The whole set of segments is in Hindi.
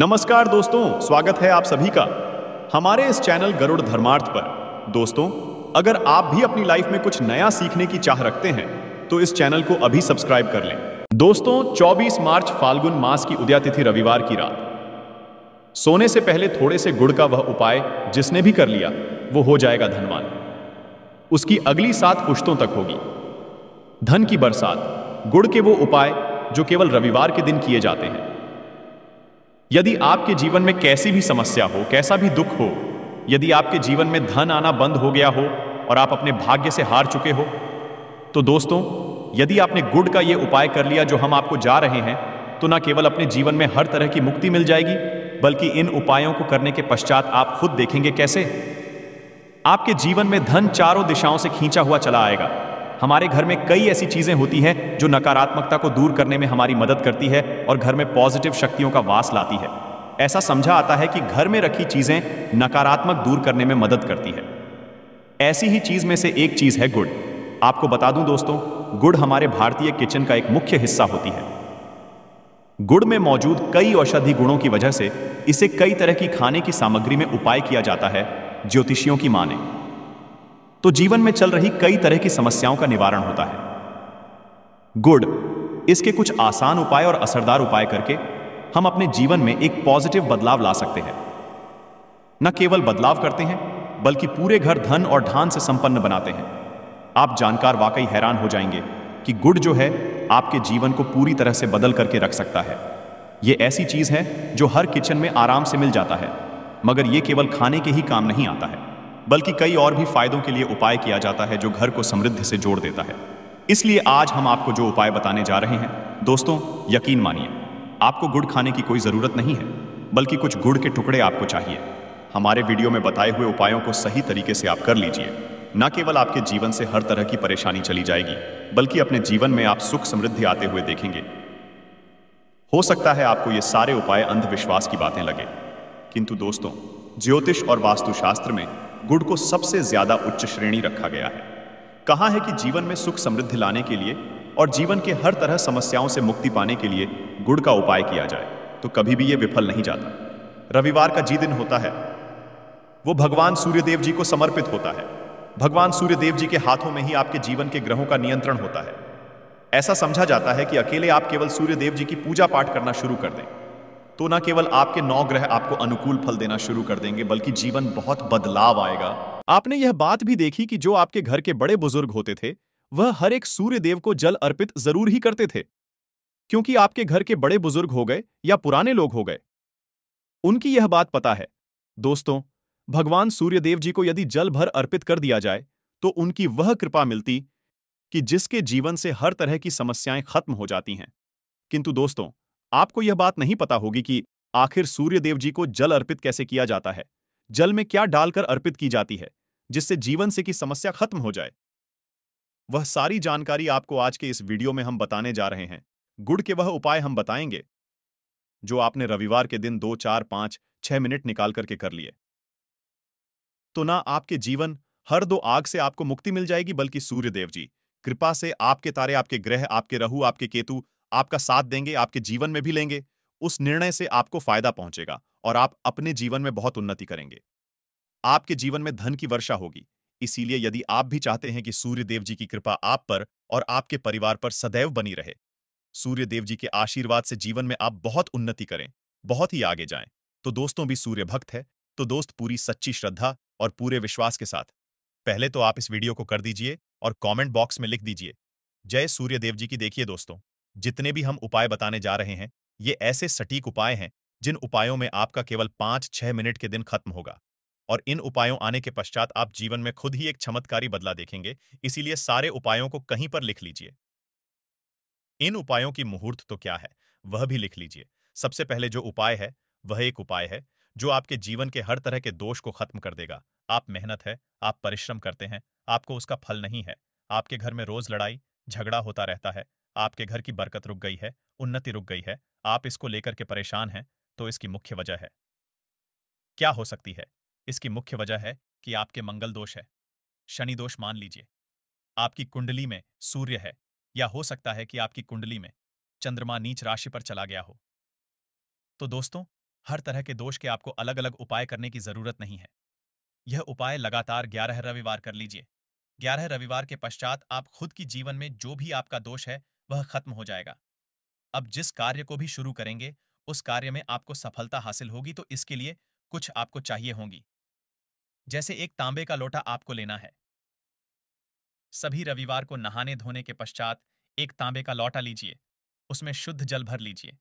नमस्कार दोस्तों स्वागत है आप सभी का हमारे इस चैनल गरुड़ धर्मार्थ पर दोस्तों अगर आप भी अपनी लाइफ में कुछ नया सीखने की चाह रखते हैं तो इस चैनल को अभी सब्सक्राइब कर लें दोस्तों 24 मार्च फाल्गुन मास की उदया तिथि रविवार की रात सोने से पहले थोड़े से गुड़ का वह उपाय जिसने भी कर लिया वो हो जाएगा धनवान उसकी अगली सात पुश्तों तक होगी धन की बरसात गुड़ के वो उपाय जो केवल रविवार के दिन किए जाते हैं यदि आपके जीवन में कैसी भी समस्या हो कैसा भी दुख हो यदि आपके जीवन में धन आना बंद हो गया हो और आप अपने भाग्य से हार चुके हो तो दोस्तों यदि आपने गुड़ का ये उपाय कर लिया जो हम आपको जा रहे हैं तो ना केवल अपने जीवन में हर तरह की मुक्ति मिल जाएगी बल्कि इन उपायों को करने के पश्चात आप खुद देखेंगे कैसे आपके जीवन में धन चारों दिशाओं से खींचा हुआ चला आएगा हमारे घर में कई ऐसी चीज़ें होती हैं जो नकारात्मकता को दूर करने में हमारी मदद करती है और घर में पॉजिटिव शक्तियों का वास लाती है ऐसा समझा आता है कि घर में रखी चीज़ें नकारात्मक दूर करने में मदद करती है ऐसी ही चीज़ में से एक चीज़ है गुड़ आपको बता दूं दोस्तों गुड़ हमारे भारतीय किचन का एक मुख्य हिस्सा होती है गुड़ में मौजूद कई औषधि गुणों की वजह से इसे कई तरह की खाने की सामग्री में उपाय किया जाता है ज्योतिषियों की माने तो जीवन में चल रही कई तरह की समस्याओं का निवारण होता है गुड़ इसके कुछ आसान उपाय और असरदार उपाय करके हम अपने जीवन में एक पॉजिटिव बदलाव ला सकते हैं न केवल बदलाव करते हैं बल्कि पूरे घर धन और धान से संपन्न बनाते हैं आप जानकार वाकई हैरान हो जाएंगे कि गुड़ जो है आपके जीवन को पूरी तरह से बदल करके रख सकता है यह ऐसी चीज है जो हर किचन में आराम से मिल जाता है मगर यह केवल खाने के ही काम नहीं आता है बल्कि कई और भी फायदों के लिए उपाय किया जाता है जो घर को समृद्ध से जोड़ देता है इसलिए आज हम आपको जो उपाय बताने जा रहे हैं दोस्तों यकीन मानिए आपको गुड़ खाने की कोई ज़रूरत नहीं है बल्कि कुछ गुड़ के टुकड़े आपको चाहिए हमारे वीडियो में बताए हुए उपायों को सही तरीके से आप कर लीजिए न केवल आपके जीवन से हर तरह की परेशानी चली जाएगी बल्कि अपने जीवन में आप सुख समृद्धि आते हुए देखेंगे हो सकता है आपको ये सारे उपाय अंधविश्वास की बातें लगे किंतु दोस्तों ज्योतिष और वास्तुशास्त्र में गुड़ को सबसे ज्यादा उच्च श्रेणी रखा गया है कहा है कि जीवन में सुख समृद्धि लाने के लिए और जीवन के हर तरह समस्याओं से मुक्ति पाने के लिए गुड़ का उपाय किया जाए तो कभी भी यह विफल नहीं जाता रविवार का जी दिन होता है वो भगवान सूर्यदेव जी को समर्पित होता है भगवान सूर्यदेव जी के हाथों में ही आपके जीवन के ग्रहों का नियंत्रण होता है ऐसा समझा जाता है कि अकेले आप केवल सूर्यदेव जी की पूजा पाठ करना शुरू कर दें तो ना केवल आपके नौ ग्रह आपको अनुकूल फल देना शुरू कर देंगे बल्कि जीवन बहुत बदलाव आएगा आपने यह बात भी देखी कि जो आपके घर के बड़े बुजुर्ग होते थे वह हर एक सूर्य देव को जल अर्पित जरूर ही करते थे क्योंकि आपके घर के बड़े बुजुर्ग हो गए या पुराने लोग हो गए उनकी यह बात पता है दोस्तों भगवान सूर्यदेव जी को यदि जल भर अर्पित कर दिया जाए तो उनकी वह कृपा मिलती कि जिसके जीवन से हर तरह की समस्याएं खत्म हो जाती हैं किंतु दोस्तों आपको यह बात नहीं पता होगी कि आखिर सूर्यदेव जी को जल अर्पित कैसे किया जाता है जल में क्या डालकर अर्पित की जाती है जिससे जीवन से की समस्या खत्म हो जाए वह सारी जानकारी आपको आज के इस वीडियो में हम बताने जा रहे हैं गुड़ के वह उपाय हम बताएंगे जो आपने रविवार के दिन दो चार पांच छह मिनट निकाल करके कर लिए तो ना आपके जीवन हर दो आग से आपको मुक्ति मिल जाएगी बल्कि सूर्यदेव जी कृपा से आपके तारे आपके ग्रह आपके रहु आपके केतु आपका साथ देंगे आपके जीवन में भी लेंगे उस निर्णय से आपको फायदा पहुंचेगा और आप अपने जीवन में बहुत उन्नति करेंगे आपके जीवन में धन की वर्षा होगी इसीलिए यदि आप भी चाहते हैं कि सूर्य देव जी की कृपा आप पर और आपके परिवार पर सदैव बनी रहे सूर्य देव जी के आशीर्वाद से जीवन में आप बहुत उन्नति करें बहुत ही आगे जाएं तो दोस्तों भी सूर्य भक्त है तो दोस्त पूरी सच्ची श्रद्धा और पूरे विश्वास के साथ पहले तो आप इस वीडियो को कर दीजिए और कमेंट बॉक्स में लिख दीजिए जय सूर्य देव जी की देखिए दोस्तों जितने भी हम उपाय बताने जा रहे हैं ये ऐसे सटीक उपाय हैं जिन उपायों में आपका केवल पाँच छह मिनट के दिन खत्म होगा और इन उपायों आने के पश्चात आप जीवन में खुद ही एक चमत्कारी बदला देखेंगे इसीलिए सारे उपायों को कहीं पर लिख लीजिए इन उपायों की मुहूर्त तो क्या है वह भी लिख लीजिए सबसे पहले जो उपाय है वह एक उपाय है जो आपके जीवन के हर तरह के दोष को खत्म कर देगा आप मेहनत है आप परिश्रम करते हैं आपको उसका फल नहीं है आपके घर में रोज लड़ाई झगड़ा होता रहता है आपके घर की बरकत रुक गई है उन्नति रुक गई है आप इसको लेकर के परेशान हैं तो इसकी मुख्य वजह है क्या हो सकती है इसकी मुख्य वजह है कि आपके मंगल दोष है शनि दोष मान लीजिए आपकी कुंडली में सूर्य है या हो सकता है कि आपकी कुंडली में चंद्रमा नीच राशि पर चला गया हो तो दोस्तों हर तरह के दोष के आपको अलग अलग उपाय करने की जरूरत नहीं है यह उपाय लगातार ग्यारह रविवार कर लीजिए ग्यारह रविवार के पश्चात आप खुद की जीवन में जो भी आपका दोष है वह खत्म हो जाएगा अब जिस कार्य को भी शुरू करेंगे उस कार्य में आपको सफलता हासिल होगी तो इसके लिए कुछ आपको चाहिए होंगी जैसे एक तांबे का लोटा आपको लेना है सभी रविवार को नहाने धोने के पश्चात एक तांबे का लोटा लीजिए उसमें शुद्ध जल भर लीजिए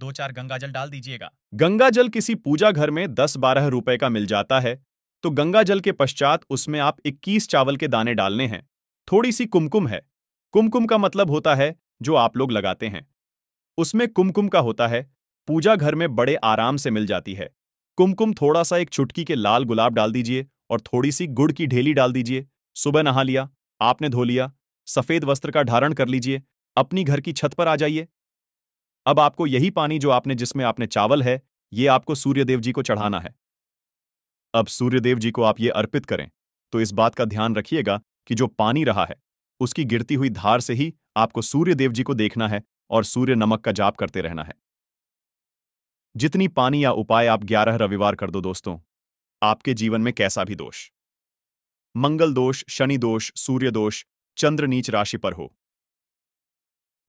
दो चार गंगा जल डाल दीजिएगा गंगा जल किसी पूजा घर में दस बारह रुपए का मिल जाता है तो गंगा जल के पश्चात उसमें आप इक्कीस चावल के दाने डालने हैं थोड़ी सी कुमकुम है कुमकुम का मतलब होता है जो आप लोग लगाते हैं उसमें कुमकुम का होता है पूजा घर में बड़े आराम से मिल जाती है कुमकुम थोड़ा सा एक चुटकी के लाल गुलाब डाल दीजिए और थोड़ी सी गुड़ की ढेली डाल दीजिए सुबह नहा लिया आपने धो लिया सफेद वस्त्र का धारण कर लीजिए अपनी घर की छत पर आ जाइए अब आपको यही पानी जो आपने जिसमें आपने चावल है ये आपको सूर्यदेव जी को चढ़ाना है अब सूर्यदेव जी को आप ये अर्पित करें तो इस बात का ध्यान रखिएगा कि जो पानी रहा है उसकी गिरती हुई धार से ही आपको सूर्य देव जी को देखना है और सूर्य नमक का जाप करते रहना है जितनी पानी या उपाय आप ग्यारह रविवार कर दो दोस्तों आपके जीवन में कैसा भी दोष मंगल दोष शनि दोष सूर्य दोष चंद्र नीच राशि पर हो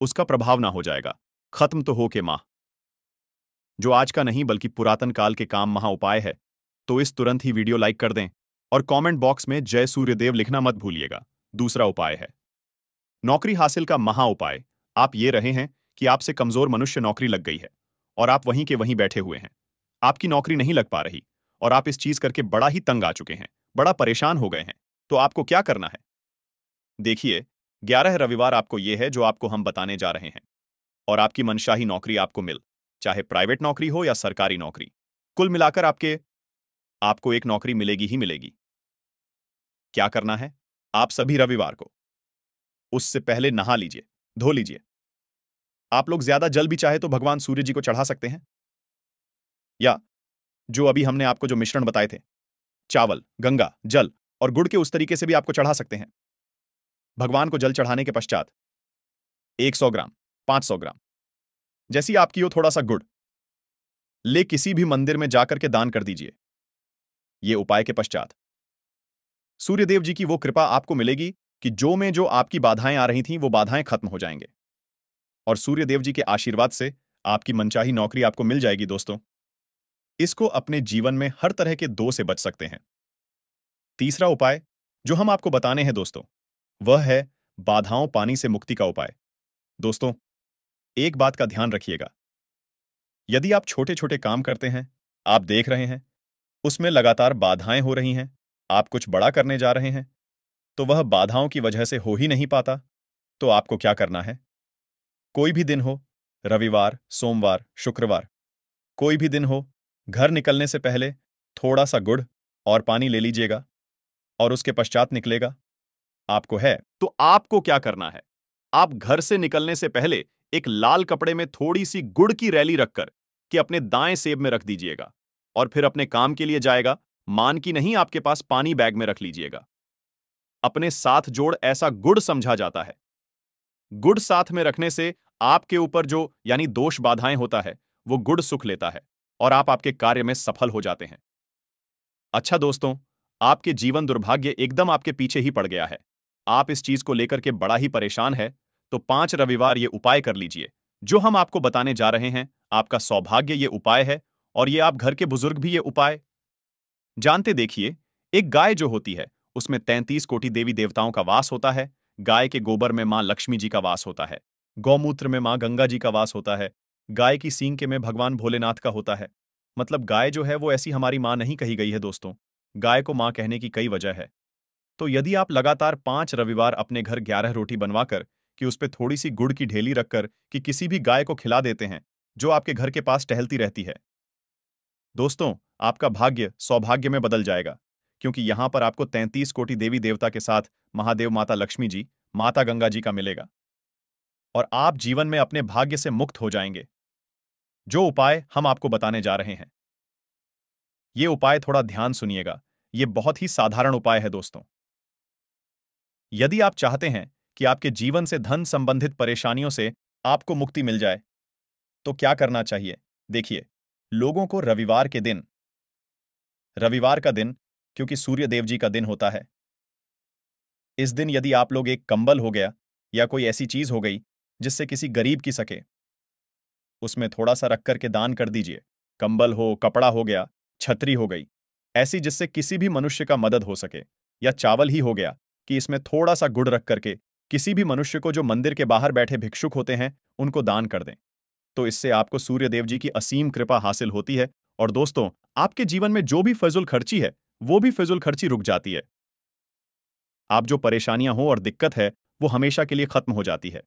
उसका प्रभाव ना हो जाएगा खत्म तो हो के माह जो आज का नहीं बल्कि पुरातन काल के काम महा उपाय है तो इस तुरंत ही वीडियो लाइक कर दें और कमेंट बॉक्स में जय सूर्यदेव लिखना मत भूलिएगा दूसरा उपाय है नौकरी हासिल का महा उपाय आप ये रहे हैं कि आपसे कमजोर मनुष्य नौकरी लग गई है और आप वहीं के वहीं बैठे हुए हैं आपकी नौकरी नहीं लग पा रही और आप इस चीज करके बड़ा ही तंग आ चुके हैं बड़ा परेशान हो गए हैं तो आपको क्या करना है देखिए ग्यारह रविवार आपको ये है जो आपको हम बताने जा रहे हैं और आपकी मनशाही नौकरी आपको मिल चाहे प्राइवेट नौकरी हो या सरकारी नौकरी कुल मिलाकर आपके आपको एक नौकरी मिलेगी ही मिलेगी क्या करना है आप सभी रविवार को उससे पहले नहा लीजिए धो लीजिए आप लोग ज्यादा जल भी चाहे तो भगवान सूर्य जी को चढ़ा सकते हैं या जो अभी हमने आपको जो मिश्रण बताए थे चावल गंगा जल और गुड़ के उस तरीके से भी आपको चढ़ा सकते हैं भगवान को जल चढ़ाने के पश्चात 100 ग्राम 500 ग्राम जैसी आपकी हो थोड़ा सा गुड़ ले किसी भी मंदिर में जाकर के दान कर दीजिए ये उपाय के पश्चात सूर्यदेव जी की वो कृपा आपको मिलेगी कि जो में जो आपकी बाधाएं आ रही थीं वो बाधाएं खत्म हो जाएंगे और सूर्यदेव जी के आशीर्वाद से आपकी मनचाही नौकरी आपको मिल जाएगी दोस्तों इसको अपने जीवन में हर तरह के दो से बच सकते हैं तीसरा उपाय जो हम आपको बताने हैं दोस्तों वह है बाधाओं पानी से मुक्ति का उपाय दोस्तों एक बात का ध्यान रखिएगा यदि आप छोटे छोटे काम करते हैं आप देख रहे हैं उसमें लगातार बाधाएं हो रही हैं आप कुछ बड़ा करने जा रहे हैं तो वह बाधाओं की वजह से हो ही नहीं पाता तो आपको क्या करना है कोई भी दिन हो रविवार सोमवार शुक्रवार कोई भी दिन हो घर निकलने से पहले थोड़ा सा गुड़ और पानी ले लीजिएगा और उसके पश्चात निकलेगा आपको है तो आपको क्या करना है आप घर से निकलने से पहले एक लाल कपड़े में थोड़ी सी गुड़ की रैली रखकर कि अपने दाएं सेब में रख दीजिएगा और फिर अपने काम के लिए जाएगा मान की नहीं आपके पास पानी बैग में रख लीजिएगा अपने साथ जोड़ ऐसा गुड़ समझा जाता है गुड़ साथ में रखने से आपके ऊपर जो यानी दोष बाधाएं होता है वो गुड़ सुख लेता है और आप आपके कार्य में सफल हो जाते हैं अच्छा दोस्तों आपके जीवन दुर्भाग्य एकदम आपके पीछे ही पड़ गया है आप इस चीज को लेकर के बड़ा ही परेशान है तो पांच रविवार ये उपाय कर लीजिए जो हम आपको बताने जा रहे हैं आपका सौभाग्य ये उपाय है और ये आप घर के बुजुर्ग भी ये उपाय जानते देखिए एक गाय जो होती है उसमें तैंतीस कोटि देवी देवताओं का वास होता है गाय के गोबर में माँ लक्ष्मी जी का वास होता है गौमूत्र में माँ गंगा जी का वास होता है गाय की सींग के में भगवान भोलेनाथ का होता है मतलब गाय जो है वो ऐसी हमारी माँ नहीं कही गई है दोस्तों गाय को माँ कहने की कई वजह है तो यदि आप लगातार पांच रविवार अपने घर ग्यारह रोटी बनवाकर कि उस पर थोड़ी सी गुड़ की ढेली रखकर कि किसी भी गाय को खिला देते हैं जो आपके घर के पास टहलती रहती है दोस्तों आपका भाग्य सौभाग्य में बदल जाएगा क्योंकि यहां पर आपको 33 कोटि देवी देवता के साथ महादेव माता लक्ष्मी जी माता गंगा जी का मिलेगा और आप जीवन में अपने भाग्य से मुक्त हो जाएंगे जो उपाय हम आपको बताने जा रहे हैं ये उपाय थोड़ा ध्यान सुनिएगा ये बहुत ही साधारण उपाय है दोस्तों यदि आप चाहते हैं कि आपके जीवन से धन संबंधित परेशानियों से आपको मुक्ति मिल जाए तो क्या करना चाहिए देखिए लोगों को रविवार के दिन रविवार का दिन क्योंकि सूर्य देव जी का दिन होता है इस दिन यदि आप लोग एक कंबल हो गया या कोई ऐसी चीज हो गई जिससे किसी गरीब की सके उसमें थोड़ा सा रख करके दान कर दीजिए कंबल हो कपड़ा हो गया छतरी हो गई ऐसी जिससे किसी भी मनुष्य का मदद हो सके या चावल ही हो गया कि इसमें थोड़ा सा गुड़ रख करके किसी भी मनुष्य को जो मंदिर के बाहर बैठे भिक्षुक होते हैं उनको दान कर दें तो इससे आपको सूर्यदेव जी की असीम कृपा हासिल होती है और दोस्तों आपके जीवन में जो भी फजुल खर्ची है वो भी फिजुल खर्ची रुक जाती है आप जो परेशानियां हो और दिक्कत है वो हमेशा के लिए खत्म हो जाती है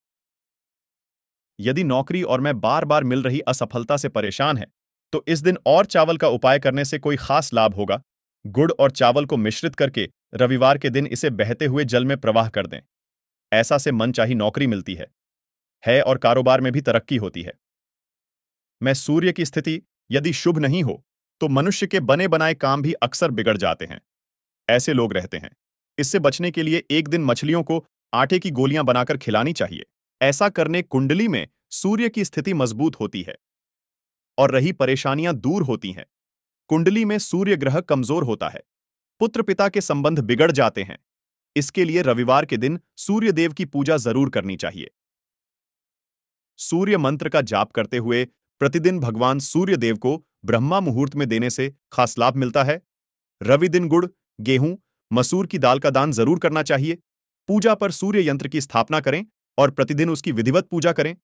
यदि नौकरी और मैं बार बार मिल रही असफलता से परेशान है तो इस दिन और चावल का उपाय करने से कोई खास लाभ होगा गुड़ और चावल को मिश्रित करके रविवार के दिन इसे बहते हुए जल में प्रवाह कर दें ऐसा से मन चाही नौकरी मिलती है है और कारोबार में भी तरक्की होती है मैं सूर्य की स्थिति यदि शुभ नहीं हो तो मनुष्य के बने बनाए काम भी अक्सर बिगड़ जाते हैं ऐसे लोग रहते हैं इससे बचने के लिए एक दिन मछलियों को आटे की गोलियां बनाकर खिलानी चाहिए ऐसा करने कुंडली में सूर्य की स्थिति मजबूत होती है और रही परेशानियां दूर होती हैं कुंडली में सूर्य ग्रह कमजोर होता है पुत्र पिता के संबंध बिगड़ जाते हैं इसके लिए रविवार के दिन सूर्य देव की पूजा जरूर करनी चाहिए सूर्य मंत्र का जाप करते हुए प्रतिदिन भगवान सूर्य देव को ब्रह्मा मुहूर्त में देने से खास लाभ मिलता है रवि दिन गुड़ गेहूं मसूर की दाल का दान जरूर करना चाहिए पूजा पर सूर्य यंत्र की स्थापना करें और प्रतिदिन उसकी विधिवत पूजा करें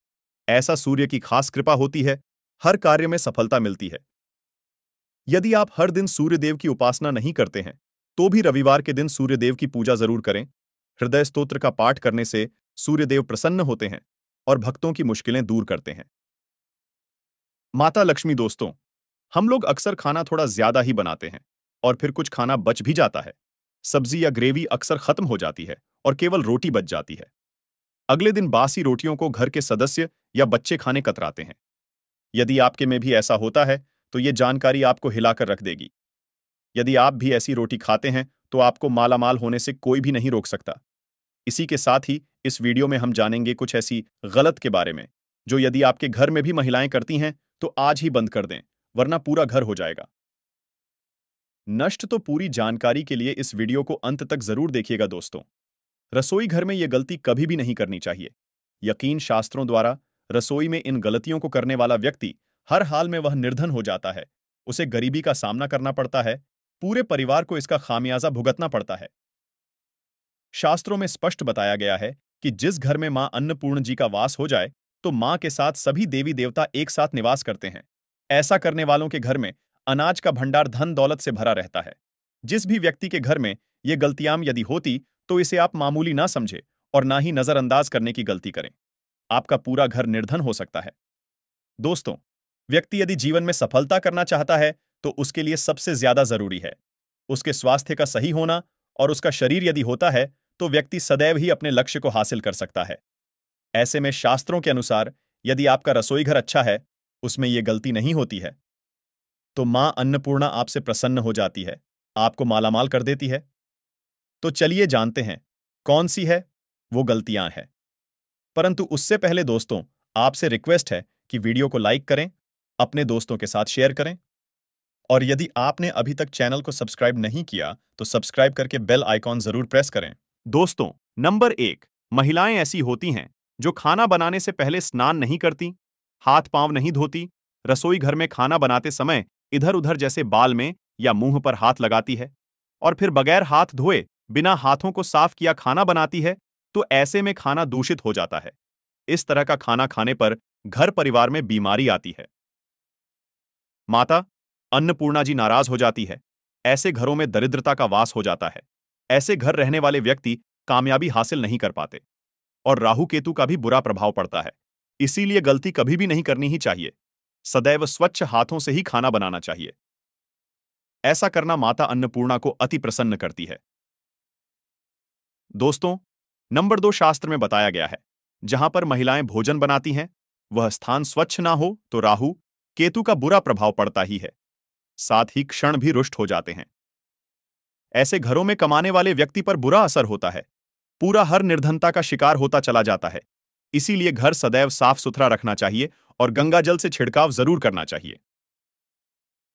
ऐसा सूर्य की खास कृपा होती है हर कार्य में सफलता मिलती है यदि आप हर दिन सूर्यदेव की उपासना नहीं करते हैं तो भी रविवार के दिन सूर्यदेव की पूजा जरूर करें हृदय स्त्रोत्र का पाठ करने से सूर्यदेव प्रसन्न होते हैं और भक्तों की मुश्किलें दूर करते हैं माता लक्ष्मी दोस्तों हम लोग अक्सर खाना थोड़ा ज्यादा ही बनाते हैं और फिर कुछ खाना बच भी जाता है सब्जी या ग्रेवी अक्सर खत्म हो जाती है और केवल रोटी बच जाती है अगले दिन बासी रोटियों को घर के सदस्य या बच्चे खाने कतराते हैं यदि आपके में भी ऐसा होता है तो ये जानकारी आपको हिलाकर रख देगी यदि आप भी ऐसी रोटी खाते हैं तो आपको मालामाल होने से कोई भी नहीं रोक सकता इसी के साथ ही इस वीडियो में हम जानेंगे कुछ ऐसी गलत के बारे में जो यदि आपके घर में भी महिलाएं करती हैं तो आज ही बंद कर दें वरना पूरा घर हो जाएगा नष्ट तो पूरी जानकारी के लिए इस वीडियो को अंत तक जरूर देखिएगा दोस्तों रसोई घर में यह गलती कभी भी नहीं करनी चाहिए यकीन शास्त्रों द्वारा रसोई में इन गलतियों को करने वाला व्यक्ति हर हाल में वह निर्धन हो जाता है उसे गरीबी का सामना करना पड़ता है पूरे परिवार को इसका खामियाजा भुगतना पड़ता है शास्त्रों में स्पष्ट बताया गया है कि जिस घर में मां अन्नपूर्ण जी का वास हो जाए तो मां के साथ सभी देवी देवता एक साथ निवास करते हैं ऐसा करने वालों के घर में अनाज का भंडार धन दौलत से भरा रहता है जिस भी व्यक्ति के घर में ये गलतियां यदि होती तो इसे आप मामूली ना समझे और ना ही नजरअंदाज करने की गलती करें आपका पूरा घर निर्धन हो सकता है दोस्तों व्यक्ति यदि जीवन में सफलता करना चाहता है तो उसके लिए सबसे ज्यादा जरूरी है उसके स्वास्थ्य का सही होना और उसका शरीर यदि होता है तो व्यक्ति सदैव ही अपने लक्ष्य को हासिल कर सकता है ऐसे में शास्त्रों के अनुसार यदि आपका रसोई घर अच्छा है उसमें यह गलती नहीं होती है तो मां अन्नपूर्णा आपसे प्रसन्न हो जाती है आपको मालामाल कर देती है तो चलिए जानते हैं कौन सी है वो गलतियां हैं परंतु उससे पहले दोस्तों आपसे रिक्वेस्ट है कि वीडियो को लाइक करें अपने दोस्तों के साथ शेयर करें और यदि आपने अभी तक चैनल को सब्सक्राइब नहीं किया तो सब्सक्राइब करके बेल आइकॉन जरूर प्रेस करें दोस्तों नंबर एक महिलाएं ऐसी होती हैं जो खाना बनाने से पहले स्नान नहीं करती हाथ पांव नहीं धोती रसोई घर में खाना बनाते समय इधर उधर जैसे बाल में या मुंह पर हाथ लगाती है और फिर बगैर हाथ धोए बिना हाथों को साफ किया खाना बनाती है तो ऐसे में खाना दूषित हो जाता है इस तरह का खाना खाने पर घर परिवार में बीमारी आती है माता अन्नपूर्णा जी नाराज हो जाती है ऐसे घरों में दरिद्रता का वास हो जाता है ऐसे घर रहने वाले व्यक्ति कामयाबी हासिल नहीं कर पाते और राहु केतु का भी बुरा प्रभाव पड़ता है इसीलिए गलती कभी भी नहीं करनी ही चाहिए सदैव स्वच्छ हाथों से ही खाना बनाना चाहिए ऐसा करना माता अन्नपूर्णा को अति प्रसन्न करती है दोस्तों नंबर दो शास्त्र में बताया गया है जहां पर महिलाएं भोजन बनाती हैं वह स्थान स्वच्छ ना हो तो राहु केतु का बुरा प्रभाव पड़ता ही है साथ ही क्षण भी रुष्ट हो जाते हैं ऐसे घरों में कमाने वाले व्यक्ति पर बुरा असर होता है पूरा हर निर्धनता का शिकार होता चला जाता है इसीलिए घर सदैव साफ सुथरा रखना चाहिए और गंगा जल से छिड़काव जरूर करना चाहिए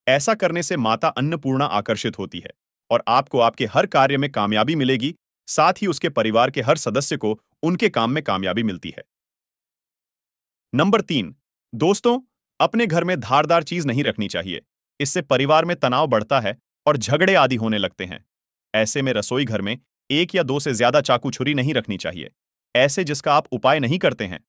ऐसा करने से माता अन्नपूर्णा आकर्षित होती है और आपको आपके हर कार्य में कामयाबी मिलेगी साथ ही उसके परिवार के हर सदस्य को उनके काम में कामयाबी मिलती है नंबर तीन दोस्तों अपने घर में धारदार चीज नहीं रखनी चाहिए इससे परिवार में तनाव बढ़ता है और झगड़े आदि होने लगते हैं ऐसे में रसोई घर में एक या दो से ज्यादा चाकू छुरी नहीं रखनी चाहिए ऐसे जिसका आप उपाय नहीं करते हैं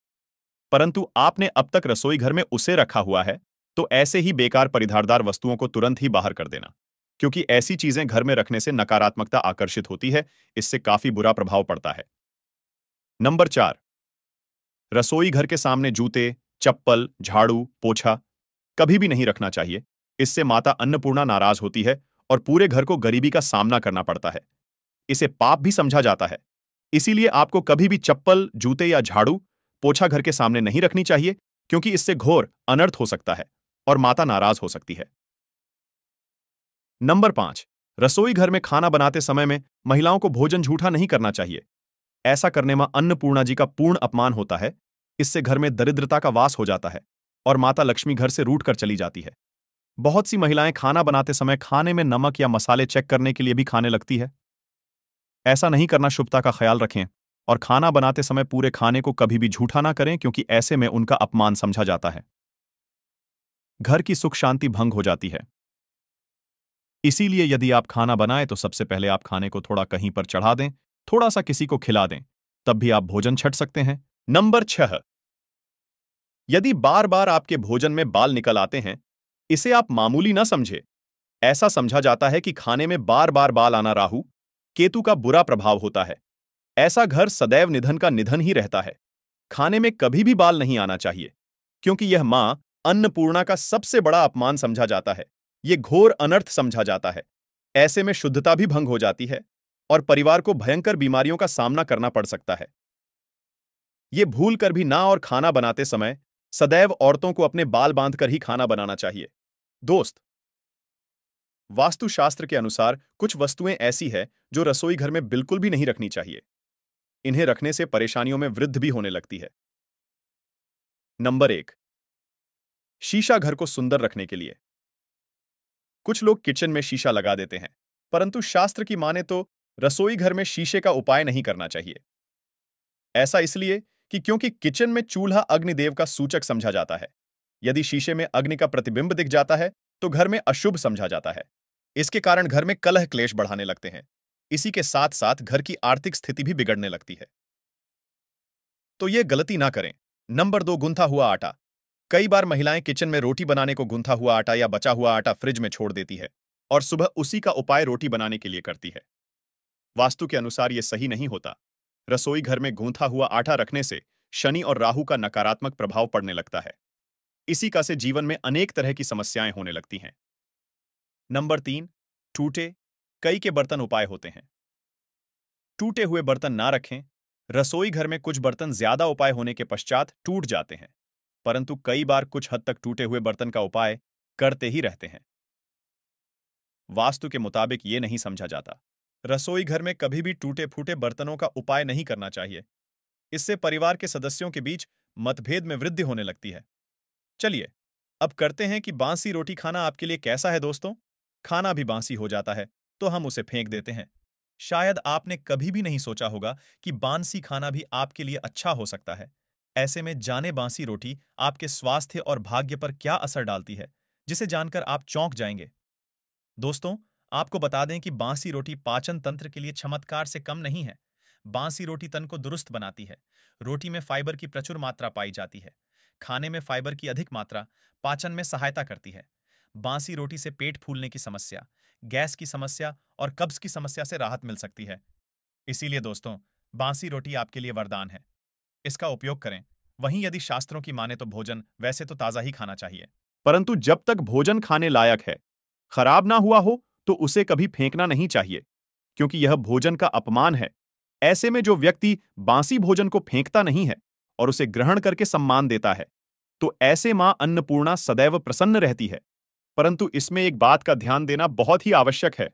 परंतु आपने अब तक रसोई घर में उसे रखा हुआ है तो ऐसे ही बेकार परिधारदार वस्तुओं को तुरंत ही बाहर कर देना क्योंकि ऐसी चीजें घर में रखने से नकारात्मकता आकर्षित होती है इससे काफी बुरा प्रभाव पड़ता है नंबर चार रसोई घर के सामने जूते चप्पल झाड़ू पोछा कभी भी नहीं रखना चाहिए इससे माता अन्नपूर्णा नाराज होती है और पूरे घर को गरीबी का सामना करना पड़ता है इसे पाप भी समझा जाता है इसीलिए आपको कभी भी चप्पल जूते या झाड़ू पोछा घर के सामने नहीं रखनी चाहिए क्योंकि इससे घोर अनर्थ हो सकता है और माता नाराज हो सकती है नंबर पांच रसोई घर में खाना बनाते समय में महिलाओं को भोजन झूठा नहीं करना चाहिए ऐसा करने में अन्नपूर्णा जी का पूर्ण अपमान होता है इससे घर में दरिद्रता का वास हो जाता है और माता लक्ष्मी घर से रूट कर चली जाती है बहुत सी महिलाएं खाना बनाते समय खाने में नमक या मसाले चेक करने के लिए भी खाने लगती है ऐसा नहीं करना शुभता का ख्याल रखें और खाना बनाते समय पूरे खाने को कभी भी झूठा ना करें क्योंकि ऐसे में उनका अपमान समझा जाता है घर की सुख शांति भंग हो जाती है इसीलिए यदि आप खाना बनाएं तो सबसे पहले आप खाने को थोड़ा कहीं पर चढ़ा दें थोड़ा सा किसी को खिला दें तब भी आप भोजन छट सकते हैं नंबर छह यदि बार बार आपके भोजन में बाल निकल आते हैं इसे आप मामूली ना समझे ऐसा समझा जाता है कि खाने में बार बार बाल आना राहू केतु का बुरा प्रभाव होता है ऐसा घर सदैव निधन का निधन ही रहता है खाने में कभी भी बाल नहीं आना चाहिए क्योंकि यह मां अन्नपूर्णा का सबसे बड़ा अपमान समझा जाता है यह घोर अनर्थ समझा जाता है ऐसे में शुद्धता भी भंग हो जाती है और परिवार को भयंकर बीमारियों का सामना करना पड़ सकता है ये भूल कर भी ना और खाना बनाते समय सदैव औरतों को अपने बाल बांधकर ही खाना बनाना चाहिए दोस्त वास्तुशास्त्र के अनुसार कुछ वस्तुएं ऐसी है जो रसोई घर में बिल्कुल भी नहीं रखनी चाहिए इन्हें रखने से परेशानियों में वृद्ध भी होने लगती है नंबर एक शीशा घर को सुंदर रखने के लिए कुछ लोग किचन में शीशा लगा देते हैं परंतु शास्त्र की माने तो रसोई घर में शीशे का उपाय नहीं करना चाहिए ऐसा इसलिए कि क्योंकि किचन में चूल्हा अग्निदेव का सूचक समझा जाता है यदि शीशे में अग्नि का प्रतिबिंब दिख जाता है तो घर में अशुभ समझा जाता है इसके कारण घर में कलह क्लेश बढ़ाने लगते हैं इसी के साथ साथ घर की आर्थिक स्थिति भी बिगड़ने लगती है तो ये गलती ना करें नंबर दो गुंथा हुआ आटा कई बार महिलाएं किचन में रोटी बनाने को गुंथा हुआ आटा या बचा हुआ आटा फ्रिज में छोड़ देती है और सुबह उसी का उपाय रोटी बनाने के लिए करती है वास्तु के अनुसार यह सही नहीं होता रसोई घर में गूंथा हुआ आटा रखने से शनि और राहु का नकारात्मक प्रभाव पड़ने लगता है इसी का से जीवन में अनेक तरह की समस्याएं होने लगती हैं नंबर तीन टूटे कई के बर्तन उपाय होते हैं टूटे हुए बर्तन ना रखें रसोई घर में कुछ बर्तन ज्यादा उपाय होने के पश्चात टूट जाते हैं परंतु कई बार कुछ हद तक टूटे हुए बर्तन का उपाय करते ही रहते हैं वास्तु के मुताबिक ये नहीं समझा जाता रसोई घर में कभी भी टूटे फूटे बर्तनों का उपाय नहीं करना चाहिए इससे परिवार के सदस्यों के बीच मतभेद में वृद्धि होने लगती है चलिए अब करते हैं कि बांसी रोटी खाना आपके लिए कैसा है दोस्तों खाना भी बांसी हो जाता है तो हम उसे फेंक देते हैं शायद आपने कभी भी नहीं सोचा होगा कि बांसी खाना भी आपके लिए अच्छा हो सकता है ऐसे में जाने बांसी रोटी आपके स्वास्थ्य और भाग्य पर क्या असर डालती है जिसे जानकर आप चौंक जाएंगे दोस्तों आपको बता दें कि बांसी रोटी पाचन तंत्र के लिए चमत्कार से कम नहीं है बांसी रोटी तन को दुरुस्त बनाती है रोटी में फाइबर की प्रचुर मात्रा पाई जाती है खाने में फाइबर की अधिक मात्रा पाचन में सहायता करती है बांसी रोटी से पेट फूलने की समस्या गैस की समस्या और कब्ज की समस्या से राहत मिल सकती है इसीलिए दोस्तों बांसी रोटी आपके लिए वरदान है इसका उपयोग करें वहीं यदि शास्त्रों की माने तो भोजन वैसे तो ताज़ा ही खाना चाहिए परंतु जब तक भोजन खाने लायक है खराब ना हुआ हो तो उसे कभी फेंकना नहीं चाहिए क्योंकि यह भोजन का अपमान है ऐसे में जो व्यक्ति बांसी भोजन को फेंकता नहीं है और उसे ग्रहण करके सम्मान देता है तो ऐसे माँ अन्नपूर्णा सदैव प्रसन्न रहती है परंतु इसमें एक बात का ध्यान देना बहुत ही आवश्यक है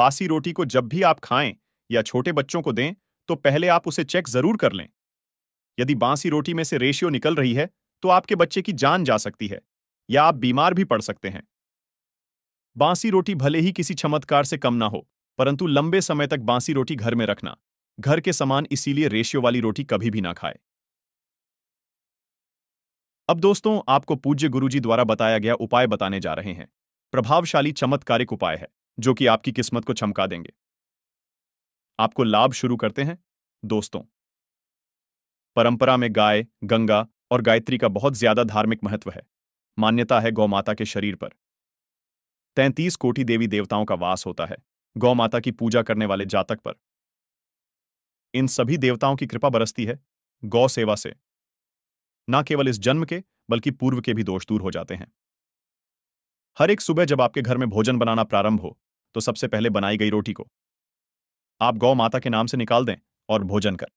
बासी रोटी को जब भी आप खाएं या छोटे बच्चों को दें तो पहले आप उसे चेक जरूर कर लें यदि बासी रोटी में से रेशियो निकल रही है तो आपके बच्चे की जान जा सकती है या आप बीमार भी पड़ सकते हैं बांसी रोटी भले ही किसी चमत्कार से कम ना हो परंतु लंबे समय तक बांसी रोटी घर में रखना घर के समान इसीलिए रेशियो वाली रोटी कभी भी ना खाए अब दोस्तों आपको पूज्य गुरुजी द्वारा बताया गया उपाय बताने जा रहे हैं प्रभावशाली चमत्कारिक उपाय है जो कि आपकी किस्मत को चमका देंगे आपको लाभ शुरू करते हैं दोस्तों परंपरा में गाय गंगा और गायत्री का बहुत ज्यादा धार्मिक महत्व है मान्यता है गौ माता के शरीर पर तैंतीस कोटि देवी देवताओं का वास होता है गौ माता की पूजा करने वाले जातक पर इन सभी देवताओं की कृपा बरसती है गौ सेवा से न केवल इस जन्म के बल्कि पूर्व के भी दोष दूर हो जाते हैं हर एक सुबह जब आपके घर में भोजन बनाना प्रारंभ हो तो सबसे पहले बनाई गई रोटी को आप गौ माता के नाम से निकाल दें और भोजन कर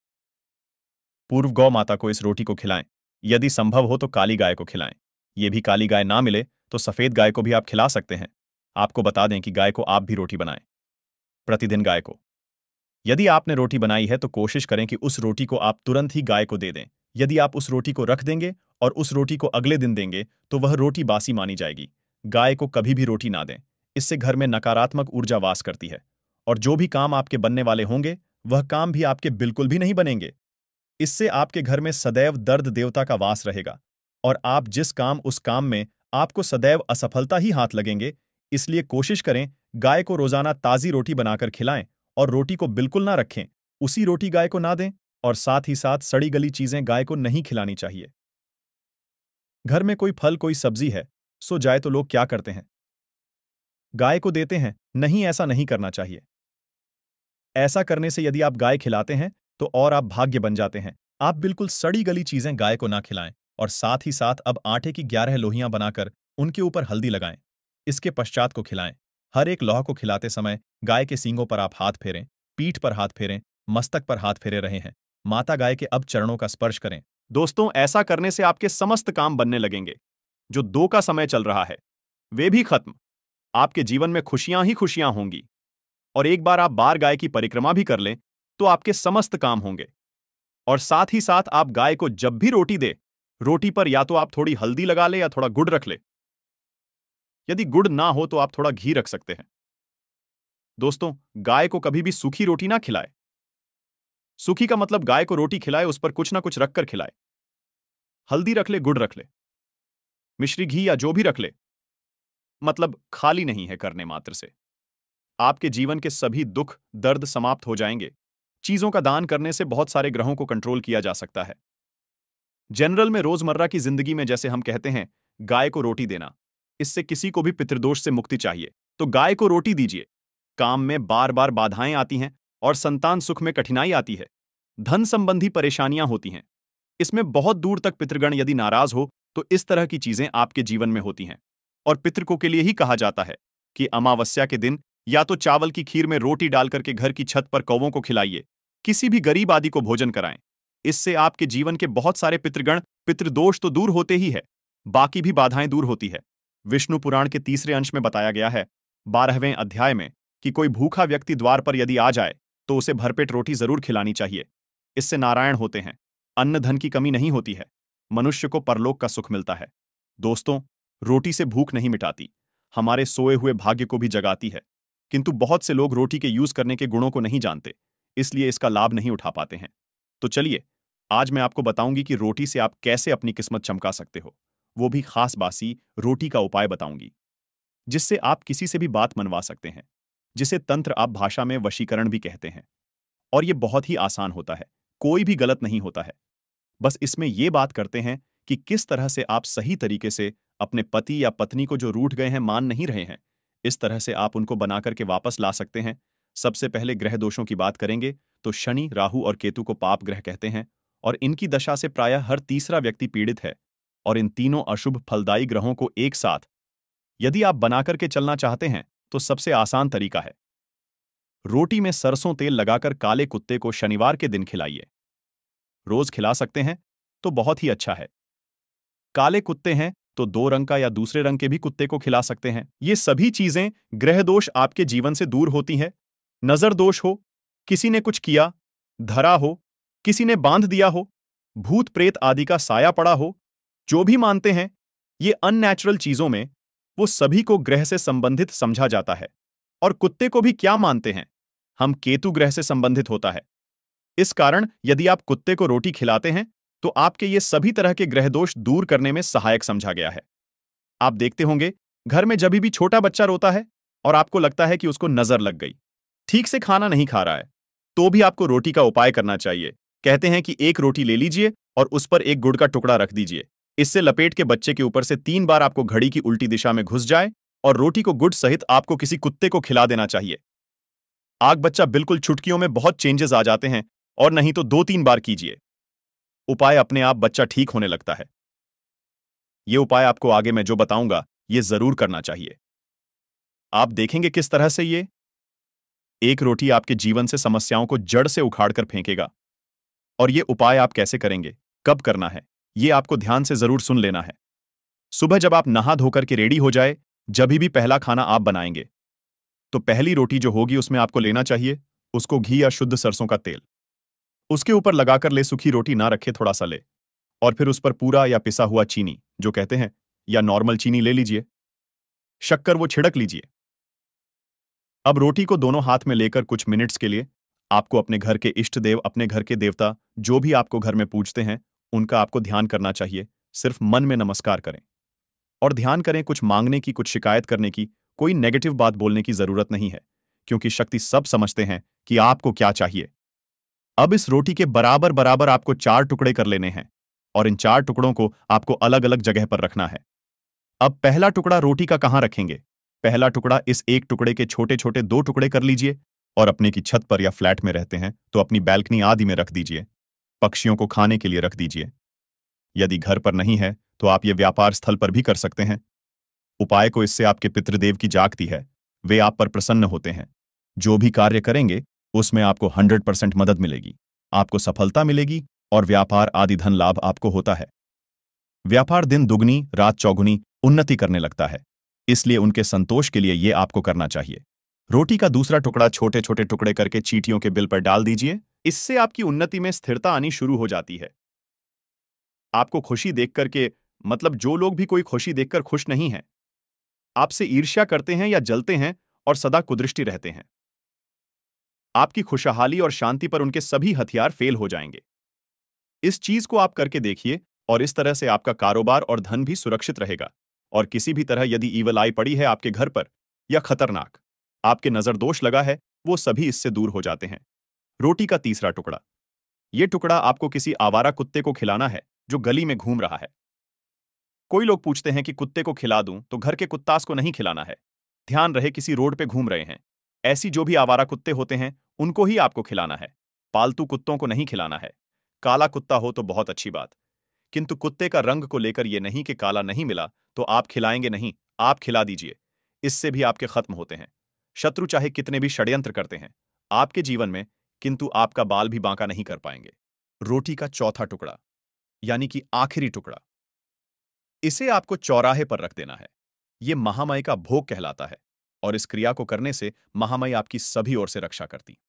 पूर्व गौ माता को इस रोटी को खिलाएं यदि संभव हो तो काली गाय को खिलाएं ये भी काली गाय ना मिले तो सफेद गाय को भी आप खिला सकते हैं आपको बता दें कि गाय को आप भी रोटी बनाएं प्रतिदिन गाय को यदि आपने रोटी बनाई है तो कोशिश करें कि उस रोटी को आप तुरंत ही गाय को दे दें यदि आप उस रोटी को रख देंगे और उस रोटी को अगले दिन देंगे तो वह रोटी बासी मानी जाएगी गाय को कभी भी रोटी ना दें इससे घर में नकारात्मक ऊर्जा वास करती है और जो भी काम आपके बनने वाले होंगे वह काम भी आपके बिल्कुल भी नहीं बनेंगे इससे आपके घर में सदैव दर्द देवता का वास रहेगा और आप जिस काम उस काम में आपको सदैव असफलता ही हाथ लगेंगे इसलिए कोशिश करें गाय को रोजाना ताज़ी रोटी बनाकर खिलाएं और रोटी को बिल्कुल ना रखें उसी रोटी गाय को ना दें और साथ ही साथ सड़ी गली चीजें गाय को नहीं खिलानी चाहिए घर में कोई फल कोई सब्जी है सो जाए तो लोग क्या करते हैं गाय को देते हैं नहीं ऐसा नहीं करना चाहिए ऐसा करने से यदि आप गाय खिलाते हैं तो और आप भाग्य बन जाते हैं आप बिल्कुल सड़ी गली चीजें गाय को ना खिलाएं और साथ ही साथ अब आटे की ग्यारह लोहियां बनाकर उनके ऊपर हल्दी लगाएं इसके पश्चात को खिलाएं हर एक लौह को खिलाते समय गाय के सींगों पर आप हाथ फेरें पीठ पर हाथ फेरें मस्तक पर हाथ फेरे रहे हैं माता गाय के अब चरणों का स्पर्श करें दोस्तों ऐसा करने से आपके समस्त काम बनने लगेंगे जो दो का समय चल रहा है वे भी खत्म आपके जीवन में खुशियां ही खुशियां होंगी और एक बार आप बार गाय की परिक्रमा भी कर लें तो आपके समस्त काम होंगे और साथ ही साथ आप गाय को जब भी रोटी दे रोटी पर या तो आप थोड़ी हल्दी लगा ले या थोड़ा गुड़ रख ले यदि गुड़ ना हो तो आप थोड़ा घी रख सकते हैं दोस्तों गाय को कभी भी सूखी रोटी ना खिलाए सूखी का मतलब गाय को रोटी खिलाए उस पर कुछ ना कुछ रखकर खिलाए हल्दी रख ले गुड़ रख ले मिश्री घी या जो भी रख ले मतलब खाली नहीं है करने मात्र से आपके जीवन के सभी दुख दर्द समाप्त हो जाएंगे चीजों का दान करने से बहुत सारे ग्रहों को कंट्रोल किया जा सकता है जनरल में रोजमर्रा की जिंदगी में जैसे हम कहते हैं गाय को रोटी देना इससे किसी को भी पितृदोष से मुक्ति चाहिए तो गाय को रोटी दीजिए काम में बार बार बाधाएं आती हैं और संतान सुख में कठिनाई आती है धन संबंधी परेशानियां होती हैं इसमें बहुत दूर तक पितृगण यदि नाराज हो तो इस तरह की चीजें आपके जीवन में होती हैं और पितृकों के लिए ही कहा जाता है कि अमावस्या के दिन या तो चावल की खीर में रोटी डालकर के घर की छत पर कौवों को खिलाइए किसी भी गरीब आदि को भोजन कराएं इससे आपके जीवन के बहुत सारे पितृगण पितृदोष तो दूर होते ही है बाकी भी बाधाएं दूर होती है विष्णु पुराण के तीसरे अंश में बताया गया है बारहवें अध्याय में कि कोई भूखा व्यक्ति द्वार पर यदि आ जाए तो उसे भरपेट रोटी जरूर खिलानी चाहिए इससे नारायण होते हैं अन्न धन की कमी नहीं होती है मनुष्य को परलोक का सुख मिलता है दोस्तों रोटी से भूख नहीं मिटाती हमारे सोए हुए भाग्य को भी जगाती है किंतु बहुत से लोग रोटी के यूज करने के गुणों को नहीं जानते इसलिए इसका लाभ नहीं उठा पाते हैं तो चलिए आज मैं आपको बताऊंगी कि रोटी से आप कैसे अपनी किस्मत चमका सकते हो वो भी खास बासी रोटी का उपाय बताऊंगी जिससे आप किसी से भी बात मनवा सकते हैं जिसे तंत्र आप भाषा में वशीकरण भी कहते हैं और ये बहुत ही आसान होता है कोई भी गलत नहीं होता है बस इसमें ये बात करते हैं कि किस तरह से आप सही तरीके से अपने पति या पत्नी को जो रूठ गए हैं मान नहीं रहे हैं इस तरह से आप उनको बना करके वापस ला सकते हैं सबसे पहले ग्रह दोषों की बात करेंगे तो शनि राहु और केतु को पाप ग्रह कहते हैं और इनकी दशा से प्रायः हर तीसरा व्यक्ति पीड़ित है और इन तीनों अशुभ फलदायी ग्रहों को एक साथ यदि आप बनाकर के चलना चाहते हैं तो सबसे आसान तरीका है रोटी में सरसों तेल लगाकर काले कुत्ते को शनिवार के दिन खिलाइए रोज खिला सकते हैं तो बहुत ही अच्छा है काले कुत्ते हैं तो दो रंग का या दूसरे रंग के भी कुत्ते को खिला सकते हैं ये सभी चीजें ग्रह दोष आपके जीवन से दूर होती हैं नजर दोष हो किसी ने कुछ किया धरा हो किसी ने बांध दिया हो भूत प्रेत आदि का साया पड़ा हो जो भी मानते हैं ये अननेचुरल चीजों में वो सभी को ग्रह से संबंधित समझा जाता है और कुत्ते को भी क्या मानते हैं हम केतु ग्रह से संबंधित होता है इस कारण यदि आप कुत्ते को रोटी खिलाते हैं तो आपके ये सभी तरह के ग्रह दोष दूर करने में सहायक समझा गया है आप देखते होंगे घर में जब भी छोटा बच्चा रोता है और आपको लगता है कि उसको नजर लग गई ठीक से खाना नहीं खा रहा है तो भी आपको रोटी का उपाय करना चाहिए कहते हैं कि एक रोटी ले लीजिए और उस पर एक गुड़ का टुकड़ा रख दीजिए इससे लपेट के बच्चे के ऊपर से तीन बार आपको घड़ी की उल्टी दिशा में घुस जाए और रोटी को गुड सहित आपको किसी कुत्ते को खिला देना चाहिए आग बच्चा बिल्कुल छुटकियों में बहुत चेंजेस आ जाते हैं और नहीं तो दो तीन बार कीजिए उपाय अपने आप बच्चा ठीक होने लगता है ये उपाय आपको आगे मैं जो बताऊंगा ये जरूर करना चाहिए आप देखेंगे किस तरह से ये एक रोटी आपके जीवन से समस्याओं को जड़ से उखाड़कर फेंकेगा और ये उपाय आप कैसे करेंगे कब करना है ये आपको ध्यान से जरूर सुन लेना है सुबह जब आप नहा धोकर के रेडी हो जाए जब भी पहला खाना आप बनाएंगे तो पहली रोटी जो होगी उसमें आपको लेना चाहिए उसको घी या शुद्ध सरसों का तेल उसके ऊपर लगाकर ले सूखी रोटी ना रखे थोड़ा सा ले और फिर उस पर पूरा या पिसा हुआ चीनी जो कहते हैं या नॉर्मल चीनी ले लीजिए शक्कर वो छिड़क लीजिए अब रोटी को दोनों हाथ में लेकर कुछ मिनट्स के लिए आपको अपने घर के इष्ट देव अपने घर के देवता जो भी आपको घर में पूछते हैं उनका आपको ध्यान करना चाहिए सिर्फ मन में नमस्कार करें और ध्यान करें कुछ मांगने की कुछ शिकायत करने की कोई नेगेटिव बात बोलने की जरूरत नहीं है क्योंकि शक्ति सब समझते हैं कि आपको क्या चाहिए अब इस रोटी के बराबर बराबर आपको चार टुकड़े कर लेने हैं और इन चार टुकड़ों को आपको अलग अलग जगह पर रखना है अब पहला टुकड़ा रोटी का कहां रखेंगे पहला टुकड़ा इस एक टुकड़े के छोटे छोटे दो टुकड़े कर लीजिए और अपने की छत पर या फ्लैट में रहते हैं तो अपनी बैल्कनी आदि में रख दीजिए पक्षियों को खाने के लिए रख दीजिए यदि घर पर नहीं है तो आप ये व्यापार स्थल पर भी कर सकते हैं उपाय को इससे आपके पितृदेव की जागती है वे आप पर प्रसन्न होते हैं जो भी कार्य करेंगे उसमें आपको 100 परसेंट मदद मिलेगी आपको सफलता मिलेगी और व्यापार आदि धन लाभ आपको होता है व्यापार दिन दुगनी रात चौगुनी उन्नति करने लगता है इसलिए उनके संतोष के लिए ये आपको करना चाहिए रोटी का दूसरा टुकड़ा छोटे छोटे टुकड़े करके चीटियों के बिल पर डाल दीजिए इससे आपकी उन्नति में स्थिरता आनी शुरू हो जाती है आपको खुशी देख करके मतलब जो लोग भी कोई खुशी देखकर खुश नहीं है आपसे ईर्ष्या करते हैं या जलते हैं और सदा कुदृष्टि रहते हैं आपकी खुशहाली और शांति पर उनके सभी हथियार फेल हो जाएंगे इस चीज को आप करके देखिए और इस तरह से आपका कारोबार और धन भी सुरक्षित रहेगा और किसी भी तरह यदि ईवल आई पड़ी है आपके घर पर या खतरनाक आपके नजर दोष लगा है वो सभी इससे दूर हो जाते हैं रोटी का तीसरा टुकड़ा ये टुकड़ा आपको किसी आवारा कुत्ते को खिलाना है जो गली में घूम रहा है कोई लोग पूछते हैं कि कुत्ते को खिला दूं तो घर के कुत्तास को नहीं खिलाना है ध्यान रहे किसी रोड पे घूम रहे हैं ऐसी जो भी आवारा कुत्ते होते हैं उनको ही आपको खिलाना है पालतू कुत्तों को नहीं खिलाना है काला कुत्ता हो तो बहुत अच्छी बात किंतु कुत्ते का रंग को लेकर यह नहीं कि काला नहीं मिला तो आप खिलाएंगे नहीं आप खिला दीजिए इससे भी आपके खत्म होते हैं शत्रु चाहे कितने भी षड्यंत्र करते हैं आपके जीवन में किंतु आपका बाल भी बांका नहीं कर पाएंगे रोटी का चौथा टुकड़ा यानी कि आखिरी टुकड़ा इसे आपको चौराहे पर रख देना है यह महामय का भोग कहलाता है और इस क्रिया को करने से महामय आपकी सभी ओर से रक्षा करती